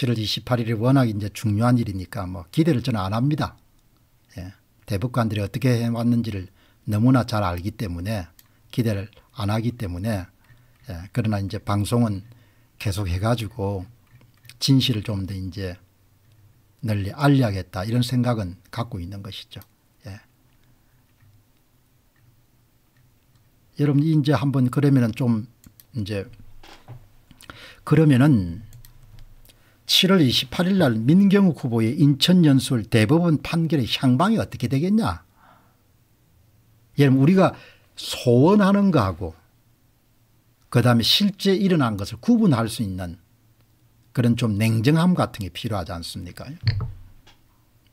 7월 28일이 워낙 이제 중요한 일이니까 뭐 기대를 저는 안 합니다. 예. 대법관들이 어떻게 해왔는지를 너무나 잘 알기 때문에 기대를 안 하기 때문에 예. 그러나 이제 방송은 계속 해가지고 진실을 좀 더 이제 널리 알려야겠다 이런 생각은 갖고 있는 것이죠. 예. 여러분 이제 한번 그러면은 좀 이제 그러면은 7월 28일 날 민경욱 후보의 인천연수울 대법원 판결의 향방이 어떻게 되겠냐. 여러분 우리가 소원하는 거하고 그 다음에 실제 일어난 것을 구분할 수 있는 그런 좀 냉정함 같은 게 필요하지 않습니까?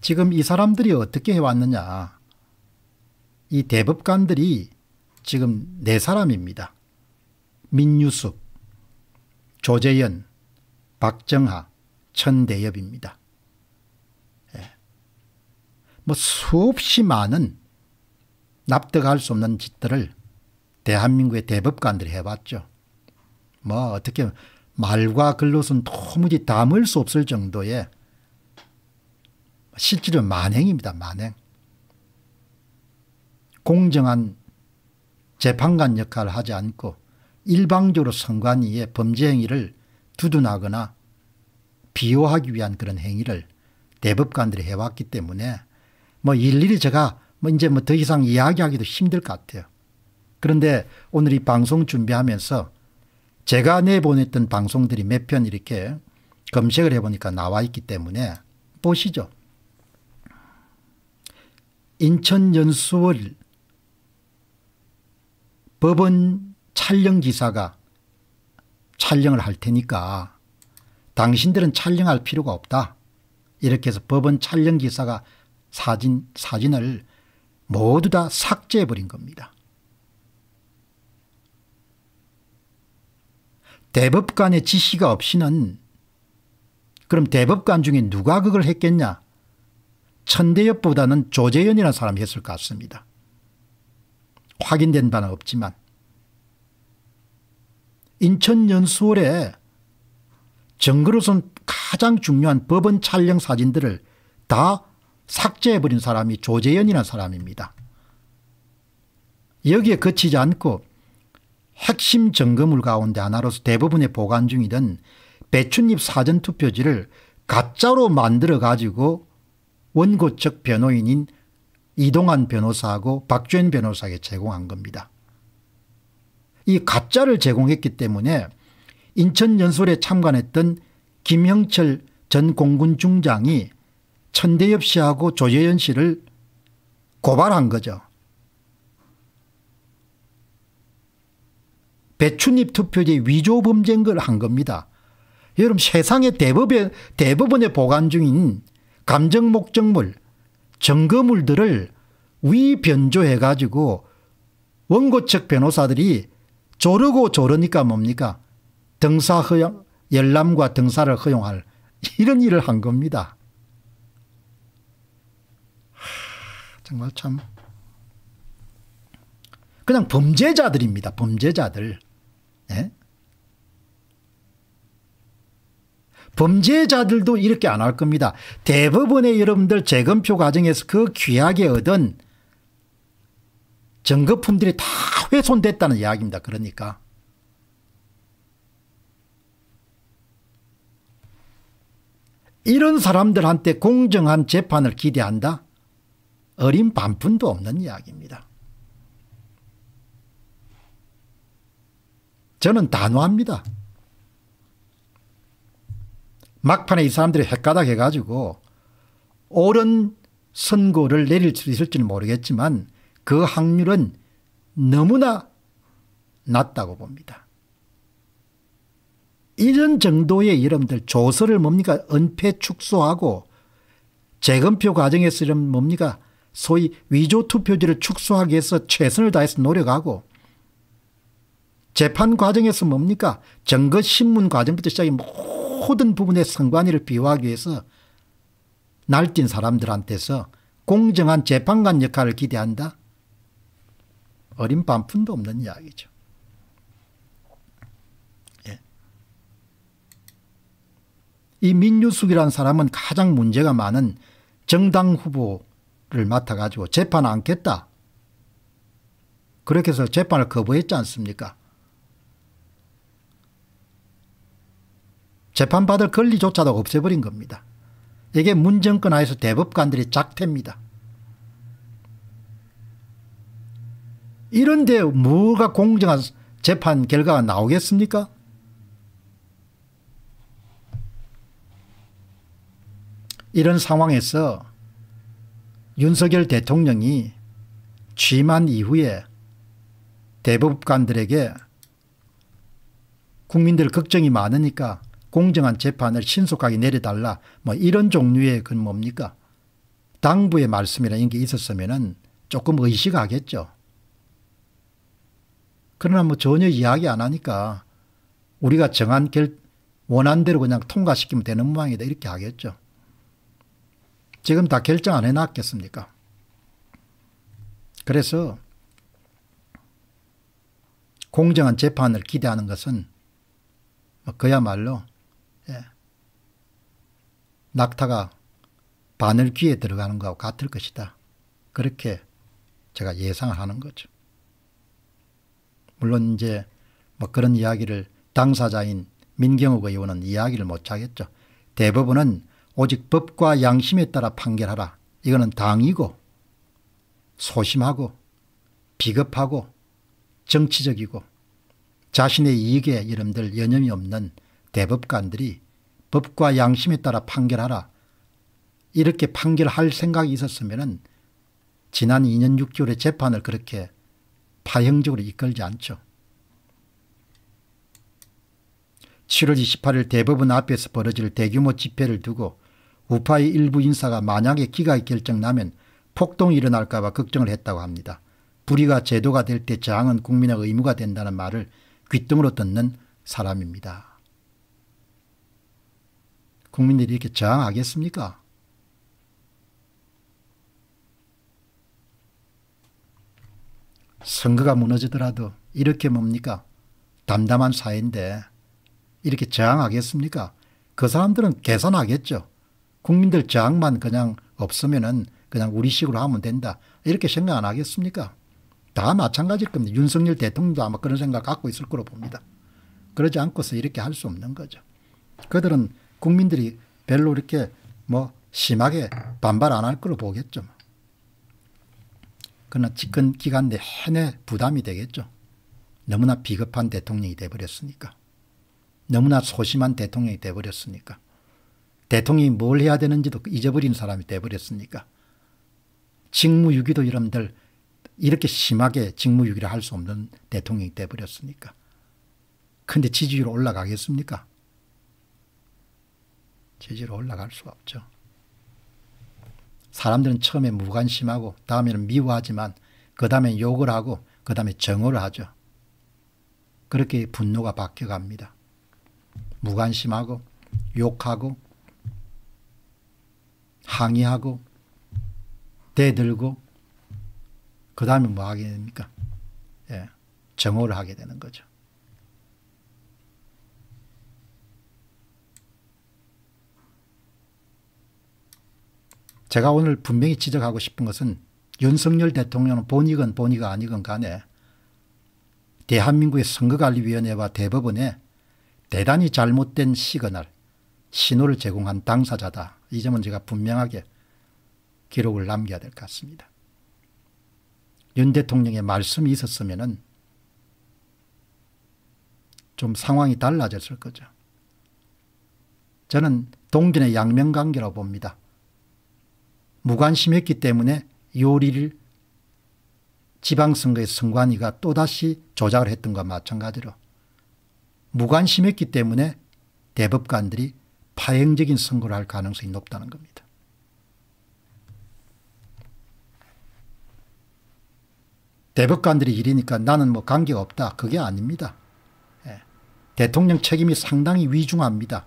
지금 이 사람들이 어떻게 해왔느냐. 이 대법관들이 지금 네 사람입니다. 민유숙, 조재현, 박정하, 천대엽입니다. 예. 뭐 수없이 많은 납득할 수 없는 짓들을 대한민국의 대법관들이 해봤죠. 뭐 어떻게 말과 글로선 도무지 담을 수 없을 정도의 실질은 만행입니다. 만행. 공정한 재판관 역할을 하지 않고 일방적으로 선관위의 범죄 행위를 두둔하거나 비호하기 위한 그런 행위를 대법관들이 해왔기 때문에 뭐 일일이 제가 뭐 이제 뭐 더 이상 이야기하기도 힘들 것 같아요. 그런데 오늘 이 방송 준비하면서 제가 내보냈던 방송들이 몇 편 이렇게 검색을 해보니까 나와 있기 때문에 보시죠. 인천 연수월 법원 촬영 기사가 촬영을 할 테니까 당신들은 촬영할 필요가 없다. 이렇게 해서 법원 촬영 기사가 사진, 사진을 모두 다 삭제해버린 겁니다. 대법관의 지시가 없이는 그럼 대법관 중에 누가 그걸 했겠냐? 천대엽보다는 조재현이라는 사람이 했을 것 같습니다. 확인된 바는 없지만 인천 연수월에 정거로선 가장 중요한 법원 촬영 사진들을 다 삭제해버린 사람이 조재현이라는 사람입니다. 여기에 그치지 않고 핵심 점거물 가운데 하나로서 대부분에 보관 중이던 배춧잎 사전투표지를 가짜로 만들어 가지고 원고 측 변호인인 이동환 변호사하고 박주현 변호사에게 제공한 겁니다. 이 가짜를 제공했기 때문에 인천연설에 참관했던 김형철 전 공군 중장이 천대엽 씨하고 조재현 씨를 고발한 거죠. 배춘입 투표제 위조 범죄인 걸 한 겁니다. 여러분 세상의 대법에, 대법원에 보관 중인 감정 목적물, 증거물들을 위변조해 가지고 원고 측 변호사들이 조르고 조르니까 뭡니까 등사 허용 열람과 등사를 허용할 이런 일을 한 겁니다. 하, 정말 참 그냥 범죄자들입니다. 범죄자들. 예? 범죄자들도 이렇게 안 할 겁니다. 대법원의 여러분들 재검표 과정에서 그 귀하게 얻은 증거품들이 다 훼손됐다는 이야기입니다. 그러니까 이런 사람들한테 공정한 재판을 기대한다? 어린 반푼도 없는 이야기입니다. 저는 단호합니다. 막판에 이 사람들이 헷가닥 해가지고 옳은 선고를 내릴 수 있을지는 모르겠지만 그 확률은 너무나 낮다고 봅니다. 이런 정도의 이름들 조서를 뭡니까 은폐 축소하고 재검표 과정에서 이런 뭡니까 소위 위조 투표지를 축소하기 위해서 최선을 다해서 노력하고 재판 과정에서 뭡니까 증거 신문 과정부터 시작해 모든 부분의 선관위를 비호하기 위해서 날뛴 사람들한테서 공정한 재판관 역할을 기대한다. 어린 반푼도 없는 이야기죠. 이 민유숙이라는 사람은 가장 문제가 많은 정당 후보를 맡아가지고 재판 안겠다. 그렇게 해서 재판을 거부했지 않습니까? 재판받을 권리조차도 없애버린 겁니다. 이게 문정권 하에서 대법관들이 작태입니다. 이런데 뭐가 공정한 재판 결과가 나오겠습니까? 이런 상황에서 윤석열 대통령이 취임한 이후에 대법관들에게 국민들 걱정이 많으니까 공정한 재판을 신속하게 내려달라 뭐 이런 종류의 그 뭡니까 당부의 말씀이라는 게 있었으면 조금 의식하겠죠. 그러나 뭐 전혀 이야기 안 하니까 우리가 정한 결 원한대로 그냥 통과시키면 되는 모양이다 이렇게 하겠죠. 지금 다 결정 안 해놨겠습니까? 그래서 공정한 재판을 기대하는 것은 뭐 그야말로 예, 낙타가 바늘 귀에 들어가는 것과 같을 것이다. 그렇게 제가 예상을 하는 거죠. 물론 이제 뭐 그런 이야기를 당사자인 민경욱 의원은 이야기를 못 하겠죠. 대부분은 오직 법과 양심에 따라 판결하라. 이거는 당이고 소심하고 비겁하고 정치적이고 자신의 이익에 이름들 여념이 없는 대법관들이 법과 양심에 따라 판결하라. 이렇게 판결할 생각이 있었으면 지난 2년 6개월의 재판을 그렇게 파형적으로 이끌지 않죠. 7월 28일 대법원 앞에서 벌어질 대규모 집회를 두고 우파의 일부 인사가 만약에 기가이 결정나면 폭동이 일어날까 봐 걱정을 했다고 합니다. 불의가 제도가 될 때 저항은 국민의 의무가 된다는 말을 귓등으로 듣는 사람입니다. 국민들이 이렇게 저항하겠습니까? 선거가 무너지더라도 이렇게 뭡니까? 담담한 사회인데 이렇게 저항하겠습니까? 그 사람들은 계산하겠죠. 국민들 저항만 그냥 없으면은 그냥 우리식으로 하면 된다. 이렇게 생각 안 하겠습니까? 다 마찬가지일 겁니다. 윤석열 대통령도 아마 그런 생각 갖고 있을 거로 봅니다. 그러지 않고서 이렇게 할 수 없는 거죠. 그들은 국민들이 별로 이렇게 뭐 심하게 반발 안 할 거로 보겠죠. 그러나 집권 기간 내내 부담이 되겠죠. 너무나 비겁한 대통령이 돼버렸으니까. 너무나 소심한 대통령이 돼버렸으니까. 대통령이 뭘 해야 되는지도 잊어버린 사람이 돼버렸으니까 직무유기도 여러분들 이렇게 심하게 직무유기를 할 수 없는 대통령이 돼버렸으니까 근데 지지율 올라가겠습니까? 지지율 올라갈 수가 없죠. 사람들은 처음에 무관심하고 다음에는 미워하지만 그 다음에 욕을 하고 그 다음에 정오를 하죠. 그렇게 분노가 바뀌어갑니다. 무관심하고 욕하고 항의하고 대들고 그 다음에 뭐 하게 됩니까? 예, 정오를 하게 되는 거죠. 제가 오늘 분명히 지적하고 싶은 것은 윤석열 대통령은 본의건 본의가 아니건 간에 대한민국의 선거관리위원회와 대법원에 대단히 잘못된 시그널 신호를 제공한 당사자다. 이 점은 제가 분명하게 기록을 남겨야 될 것 같습니다. 윤 대통령의 말씀이 있었으면 좀 상황이 달라졌을 거죠. 저는 동전의 양면관계라고 봅니다. 무관심했기 때문에 6월 1 지방선거의 선관위가 또다시 조작을 했던 것과 마찬가지로 무관심했기 때문에 대법관들이 파행적인 선거를 할 가능성이 높다는 겁니다. 대법관들의 일이니까 나는 뭐관계 없다. 그게 아닙니다. 예. 대통령 책임이 상당히 위중합니다.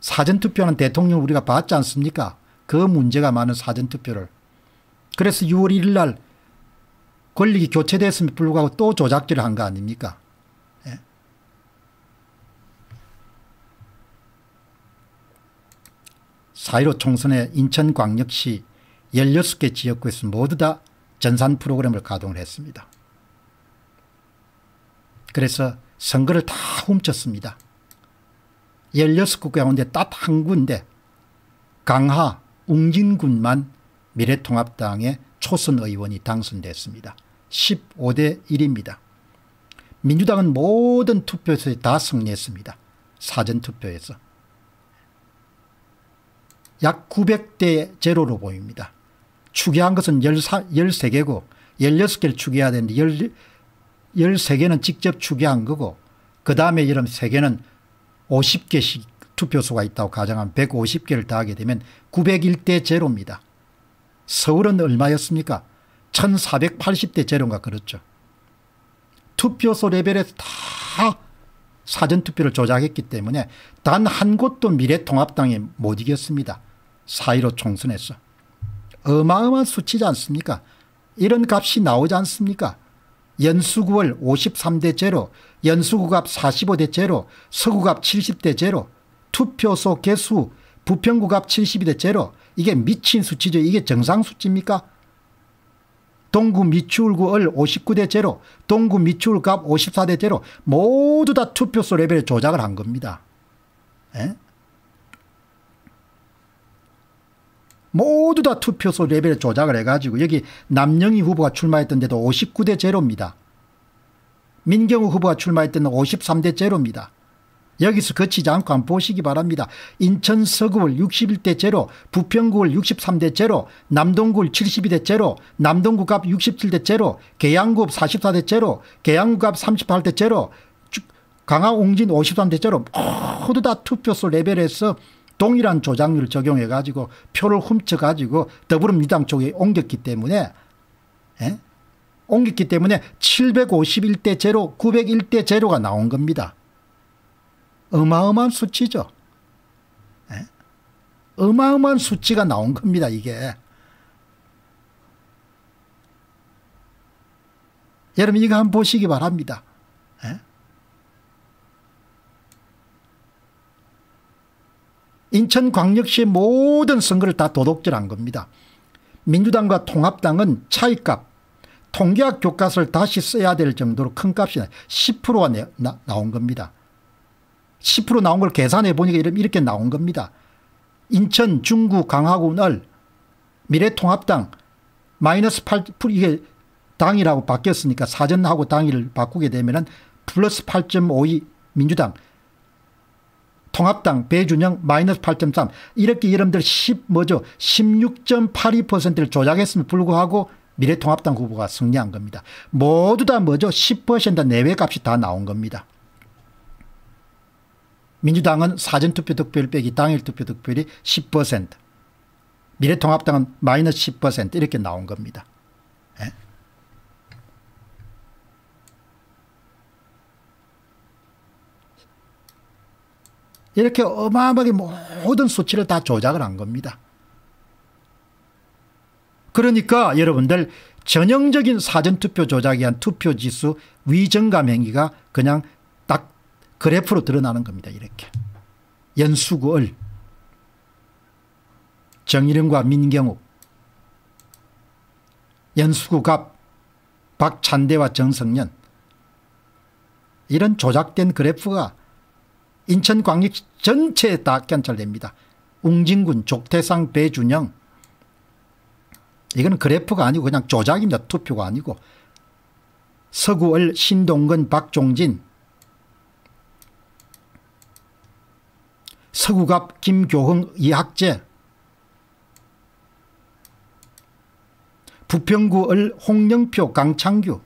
사전투표는 대통령 우리가 봤지 않습니까? 그 문제가 많은 사전투표를. 그래서 6월 1일 날 권력이 교체됐음에 불구하고 또 조작질을 한 거 아닙니까? 4.15 총선에 인천광역시 16개 지역구에서 모두 다 전산 프로그램을 가동을 했습니다. 그래서 선거를 다 훔쳤습니다. 16국 가운데 딱 한 군데 강하 웅진군만 미래통합당의 초선 의원이 당선됐습니다. 15대 1입니다. 민주당은 모든 투표에서 다 승리했습니다. 사전투표에서. 약 900대 제로로 보입니다. 추계한 것은 13개고 16개를 추계해야 되는데 13개는 직접 추계한 거고 그 다음에 이런 3개는 50개씩 투표수가 있다고 가정하면 150개를 더하게 되면 901대 제로입니다. 서울은 얼마였습니까? 1480대 제로인가 그렇죠. 투표소 레벨에서 다 사전투표를 조작했기 때문에 단 한 곳도 미래통합당이 못 이겼습니다. 사이로 총선에서 어마어마한 수치지 않습니까? 이런 값이 나오지 않습니까? 연수구월 53대 제로, 연수구갑 45대 제로, 서구갑 70대 제로, 투표소 개수 부평구갑 72대 제로 이게 미친 수치죠. 이게 정상 수치입니까? 동구 미추홀구 을 59대 제로, 동구 미추홀갑 54대 제로 모두 다 투표소 레벨 조작을 한 겁니다. 에? 모두 다 투표소 레벨 조작을 해가지고 여기 남영희 후보가 출마했던 데도 59대 제로입니다. 민경우 후보가 출마했던 데는 53대 제로입니다. 여기서 거치지 않고 한번 보시기 바랍니다. 인천 서구을 61대 제로, 부평구울 63대 제로, 남동구울 72대 제로, 남동구갑 67대 제로, 계양구읍 44대 제로, 계양구갑 38대 제로, 강화옹진 53대 제로 모두 다 투표소 레벨에서 동일한 조작률 을 적용해 가지고 표를 훔쳐 가지고 더불어민주당 쪽에 옮겼기 때문에 에? 예? 옮겼기 때문에 751대 제로 901대 제로가 나온 겁니다. 어마어마한 수치죠. 에? 예? 어마어마한 수치가 나온 겁니다. 이게. 여러분 이거 한번 보시기 바랍니다. 인천광역시의 모든 선거를 다 도둑질한 겁니다. 민주당과 통합당은 차이값, 통계학 교과서를 다시 써야 될 정도로 큰 값이 10%가 나, 온 겁니다. 10% 나온 걸 계산해 보니까 이렇게 나온 겁니다. 인천, 중구, 강화군, 을 미래통합당 마이너스 8 이게 당이라고 바뀌었으니까 사전하고 당일 바꾸게 되면 은 플러스 8.52 민주당 통합당 배준영 마이너스 8.3 이렇게 여러분들 10 뭐죠 16.82%를 조작했음에 불구하고 미래통합당 후보가 승리한 겁니다. 모두 다 뭐죠 10% 내외 값이 다 나온 겁니다. 민주당은 사전투표 득표율 빼기 당일 투표 득표율이 10% 미래통합당은 마이너스 10% 이렇게 나온 겁니다. 에? 예? 이렇게 어마어마하게 모든 수치를 다 조작을 한 겁니다. 그러니까 여러분들 전형적인 사전투표 조작에 한 투표지수 위정감 행위가 그냥 딱 그래프로 드러나는 겁니다. 이렇게. 연수구을 정일영과 민경욱 연수구갑 박찬대와 정성년 이런 조작된 그래프가 인천 광역 전체에 다 관찰됩니다. 웅진군 족태상 배준영 이건 그래프가 아니고 그냥 조작입니다. 투표가 아니고 서구을 신동근 박종진 서구갑 김교흥 이학재 부평구을 홍영표 강창규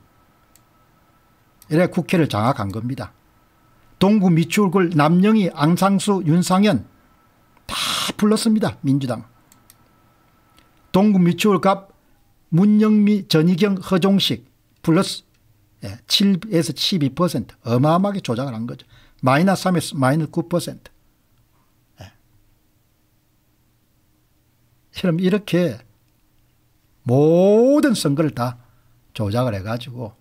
이래 국회를 장악한 겁니다. 동구 미추홀굴 남영희 앙상수 윤상현 다 불렀습니다. 민주당. 동구 미추홀갑 문영미 전희경 허종식 플러스 7에서 12% 어마어마하게 조작을 한 거죠. 마이너스 3에서 마이너스 9%. 예. 그럼 이렇게 모든 선거를 다 조작을 해가지고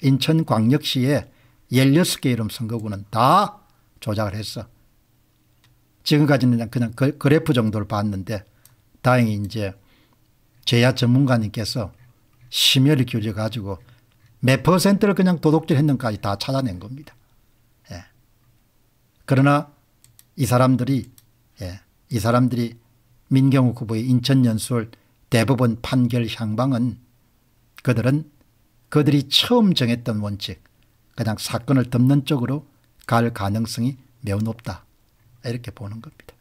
인천광역시에 16개 이름 선거구는 다 조작을 했어. 지금까지는 그냥 그, 그래프 정도를 봤는데 다행히 이제 제야 전문가님께서 심혈을 기울여 가지고 몇 퍼센트를 그냥 도둑질 했는까지 다 찾아낸 겁니다. 예. 그러나 이 사람들이 예. 이 사람들이 민경욱 후보의 인천연수원 대법원 판결 향방은 그들은 그들이 처음 정했던 원칙 그냥 사건을 덮는 쪽으로 갈 가능성이 매우 높다. 이렇게 보는 겁니다.